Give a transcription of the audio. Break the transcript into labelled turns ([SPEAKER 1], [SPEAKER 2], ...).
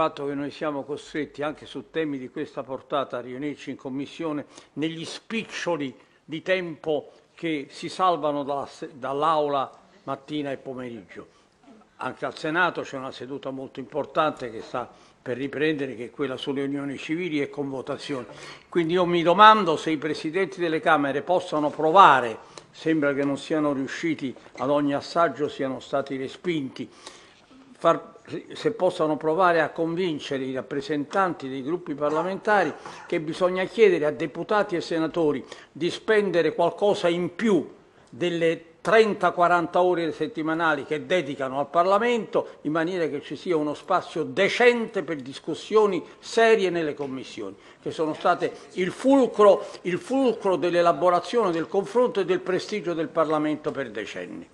[SPEAKER 1] fatto che noi siamo costretti anche su temi di questa portata a riunirci in commissione negli spiccioli di tempo che si salvano dall'aula mattina e pomeriggio. Anche al Senato c'è una seduta molto importante che sta per riprendere, che è quella sulle unioni civili e con votazione. Quindi io mi domando se i presidenti delle Camere possano provare, sembra che non siano riusciti ad ogni assaggio, siano stati respinti, far, se possano provare a convincere i rappresentanti dei gruppi parlamentari che bisogna chiedere a deputati e senatori di spendere qualcosa in più delle 30-40 ore settimanali che dedicano al Parlamento in maniera che ci sia uno spazio decente per discussioni serie nelle commissioni, che sono state il fulcro, il fulcro dell'elaborazione, del confronto e del prestigio del Parlamento per decenni.